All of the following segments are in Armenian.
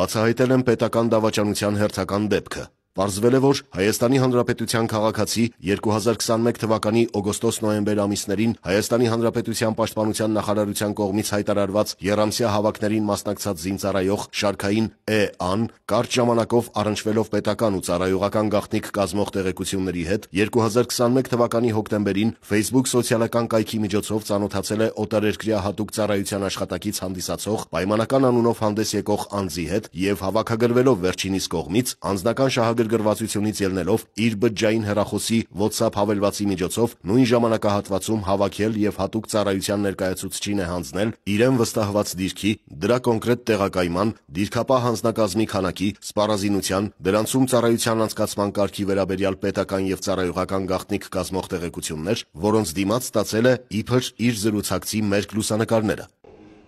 բացահայտել են պետական դավաճանության հերթական դեպքը։ Պարզվել է, որ Հայաստանի Հանրապետության քաղաքացի 2021 թվականի օգոստոս-նոյեմբեր ամիսներին Հայաստանի Հանրապետության Պաշտպանության նախարարության կողմից հայտարարված Եռամսյա հավաքներին մասնակցած զինծառայող շարքային Է.Ա-ն կարճ ժամանակով առնչվելով պետական ու ծառայողական գաղտնիք կազմող տեղեկությունների հետ 2021 թվականի հոկտեմբերին Facebook սոցիալական կայքի միջոցով ծանոթացել է օտարերկրյա հատուկ ծառայության աշխատակից հանդիսացող պայմանական անունով հանդես եկող անձի հետ եւ հավաքագրվելով վերջինիս կողմից անձնական շահագրգռ գրգռվածությունից ելնելով իր բջջային հեռախոսի WhatsApp հավելվածի միջոցով նույն ժամանակահատվածում հավաքել եւ հատուկ ծառայության ներկայացուցչին է հանձնել իրեն վստահված դիրքի, դրա կոնկրետ տեղակայման, դիրքապահ հանձնակազմի քանակի, սպառազինության, դրանցում ծառայության անցկացման կարգի վերաբերյալ պետական եւ ծառայողական գաղտնիք կազմող տեղեկություններ, որոնց դիմաց ստացել է իբր իր զրուցակցի մերկ լուսանկարները։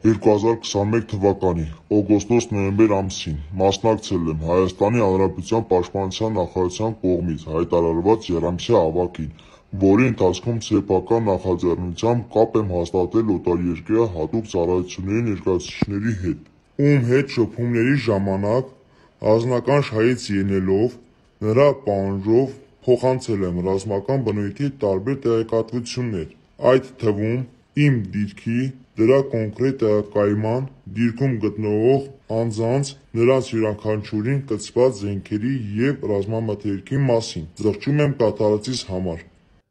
2021 թվականի օգոստոս-նոյեմբեր ամսին մասնակցել եմ Հայաստանի Հանրապետության Պաշտպանության նախարարության կողմից հայտարարված եռամսյա ավակին, որի ընթացքում սեփական նախաձեռնությամբ կապ եմ հաստատել օտարերկրյա հատուկ ծառայությունների ներկայացուցիչների հետ, ում հետ շփումների ժամանակ անձնական շահից ելնելով նրա պահանջով փոխանցել եմ ռազմական բնույթի տարբեր տեղեկատվություններ, այդ թվում իմ դիրքի դրա կոնկրետ կայման դիրքում գտնվող անձանց, նրանց յուրաքանչյուրին կցված զենքերի եւ ռազմամթերքի մասին։ Զղջում եմ կատարածիս համար։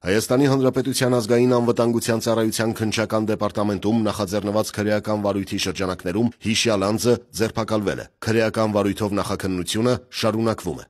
Հայաստանի Հանրապետության ազգային անվտանգության ծառայության քննչական դեպարտամենտում նախաձեռնված քրեական վարույթի շրջանակներում հիշյալ անձը ձերբակալվել է։ Քրեական վարույթով նախաքննությունը շարունակվում է։